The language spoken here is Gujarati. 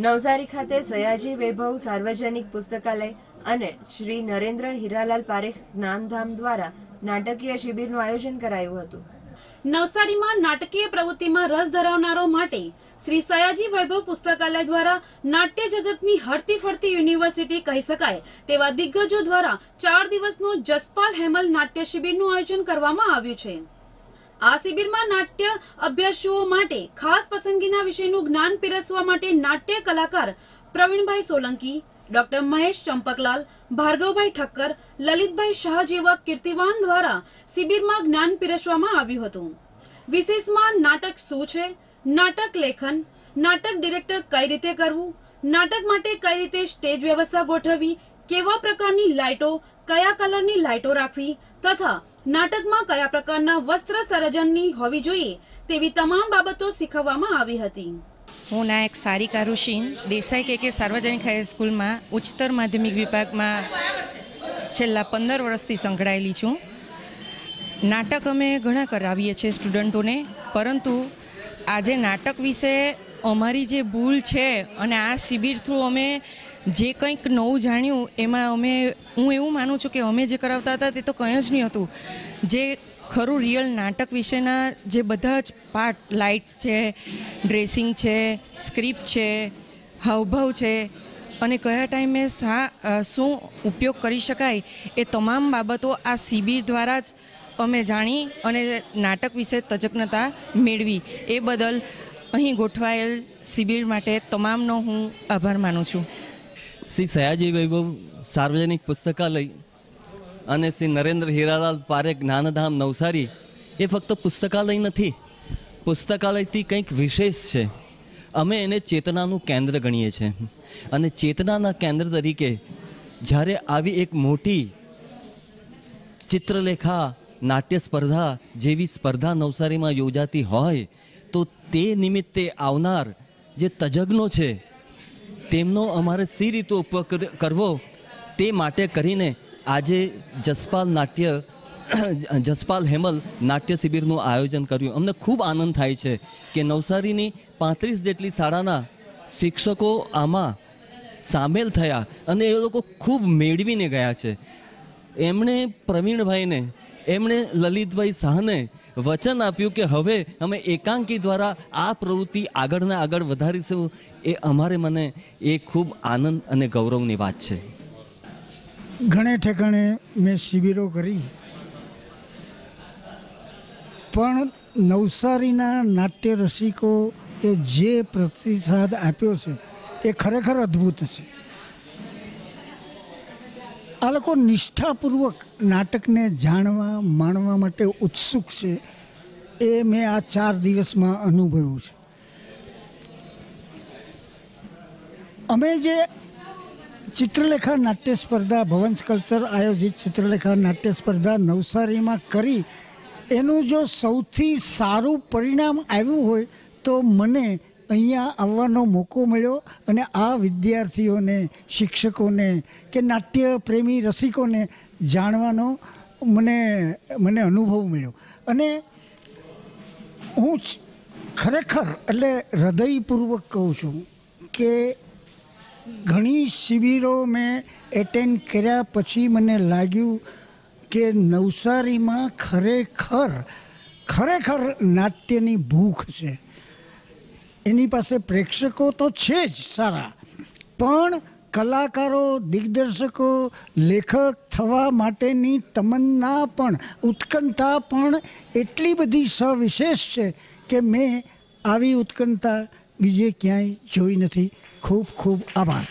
નવસારી ખાતે સયાજી વૈભવ સાર્વજનિક પુસ્તકાલય અને શ્રી નરેન્દ્ર હીરાલાલ પારેખ જ્ઞાનધામ દ્વારા નાટકીય શિબિરનું આયોજન કરાયું હતું નવસારીમાં નાટકીય પ્રવૃત્તિમાં રસ ધરાવનારો માટે શ્રી સયાજી વૈભવ પુસ્તકાલય દ્વારા નાટ્ય જગતની હરતી ફરતી યુનિવર્સિટી કહી શકાય તેવા દિગ્ગજો દ્વારા ચાર દિવસનું જસપાલ હેમલ નાટ્ય શિબિરનું આયોજન કરવામાં આવ્યું છે આ શિબિરમાં નાટ્ય અભ્યાસુઓ માટે ખાસ પસંદગીના વિષયનું જ્ઞાન પીરસવા માટે નાટ્ય કલાકાર પ્રવીણભાઈ સોલંકી ડોક્ટર મહેશ ચંપકલાલ ભાર્ગવભાઈ ઠક્કર લલિતભાઈ શાહ જેવા કીર્તિવાન દ્વારા શિબિરમાં જ્ઞાન પીરસવામાં આવ્યું હતું વિશેષમાં નાટક શું છે નાટક લેખન નાટક ડિરેક્ટર કઈ રીતે કરવું નાટક માટે કઈ રીતે સ્ટેજ વ્યવસ્થા ગોઠવવી કેવા પ્રકારની લાઇટો કયા કલરની લાઇટો રાખવી તથા નાટકમાં કયા પ્રકારના વસ્ત્ર સર્જનની હોવી જોઈએ તેવી તમામ બાબતો શીખવવામાં આવી હતી હું નાયક સારિકા ઋષિન દેસાઈ કે કે સાર્વજનિક હાઈ સ્કૂલમાં ઉચ્ચતર માધ્યમિક વિભાગમાં છેલ્લા પંદર વર્ષથી સંકળાયેલી છું નાટક અમે ઘણા કરાવીએ છીએ સ્ટુડન્ટોને પરંતુ આજે નાટક વિશે અમારી જે ભૂલ છે અને આ શિબિર થ્રુ અમે જે કંઈક નવું જાણ્યું એમાં અમે હું એવું માનું છું કે અમે જે કરાવતા હતા તે તો કંઈ જ નહીં હતું જે ખરું રિયલ નાટક વિશેના જે બધા જ પાર્ટ લાઇટ્સ છે ડ્રેસિંગ છે સ્ક્રિપ્ટ છે હાવભાવ છે અને કયા ટાઈમે સા શું ઉપયોગ કરી શકાય એ તમામ બાબતો આ શિબિર દ્વારા જ અમે જાણી અને નાટક વિશે તજજ્ઞતા મેળવી એ બદલ અહીં ગોઠવાયેલ શિબિર માટે તમામનો હું આભાર માનું છું શ્રી સયાજી વૈભવ સાર્વજનિક પુસ્તકાલય અને શ્રી નરેન્દ્ર હીરાલાલ પારેખ જ્ઞાનધામ નવસારી એ ફક્ત પુસ્તકાલય નથી પુસ્તકાલયથી કંઈક વિશેષ છે અમે એને ચેતનાનું કેન્દ્ર ગણીએ છીએ અને ચેતનાના કેન્દ્ર તરીકે જ્યારે આવી એક મોટી ચિત્રલેખા નાટ્ય સ્પર્ધા જેવી સ્પર્ધા નવસારીમાં યોજાતી હોય તો તે નિમિત્તે આવનાર જે તજજ્ઞો છે તેમનો અમારે સી રીતે ઉપયોગ કરવો તે માટે કરીને આજે જસપાલ નાટ્ય જસપાલ હેમલ નાટ્ય શિબિરનું આયોજન કર્યું અમને ખૂબ આનંદ થાય છે કે નવસારીની પાંત્રીસ જેટલી શાળાના શિક્ષકો આમાં સામેલ થયા અને એ લોકો ખૂબ મેળવીને ગયા છે એમણે પ્રવીણભાઈને એમણે લલિતભાઈ શાહને વચન આપ્યું કે હવે અમે એકાંકી દ્વારા આ પ્રવૃત્તિ આગળને આગળ વધારીશું એ અમારે મને એ ખૂબ આનંદ અને ગૌરવની વાત છે ઘણે ઠેકાણે મેં શિબિરો કરી પણ નવસારીના નાટ્ય રસિકો એ જે પ્રતિસાદ આપ્યો છે એ ખરેખર અદ્ભુત છે આ લોકો નિષ્ઠાપૂર્વક નાટકને જાણવા માણવા માટે ઉત્સુક છે એ મેં આ ચાર દિવસમાં અનુભવ્યું છે અમે જે ચિત્રલેખા નાટ્ય સ્પર્ધા ભવંશ કલ્ચર આયોજિત ચિત્રલેખા નાટ્ય સ્પર્ધા નવસારીમાં કરી એનું જો સૌથી સારું પરિણામ આવ્યું હોય તો મને અહીંયા આવવાનો મોકો મળ્યો અને આ વિદ્યાર્થીઓને શિક્ષકોને કે નાટ્ય પ્રેમી રસિકોને જાણવાનો મને મને અનુભવ મળ્યો અને હું ખરેખર એટલે હૃદયપૂર્વક કહું છું કે ઘણી શિબિરો મેં એટેન્ડ કર્યા પછી મને લાગ્યું કે નવસારીમાં ખરેખર ખરેખર નાટ્યની ભૂખ છે એની પાસે પ્રેક્ષકો તો છે જ સારા પણ કલાકારો દિગ્દર્શકો લેખક થવા માટેની તમન્ના પણ ઉત્કંઠા પણ એટલી બધી સવિશેષ છે કે મેં આવી ઉત્કંઠા બીજે ક્યાંય જોઈ નથી ખૂબ ખૂબ આભાર